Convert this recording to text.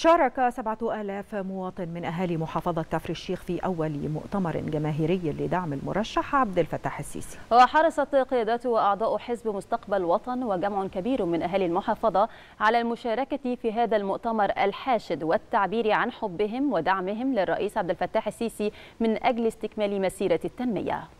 شارك 7000 مواطن من أهالي محافظة كفر الشيخ في أول مؤتمر جماهيري لدعم المرشح عبد الفتاح السيسي وحرصت قيادات وأعضاء حزب مستقبل وطن وجمع كبير من أهالي المحافظة على المشاركة في هذا المؤتمر الحاشد والتعبير عن حبهم ودعمهم للرئيس عبد الفتاح السيسي من أجل استكمال مسيرة التنمية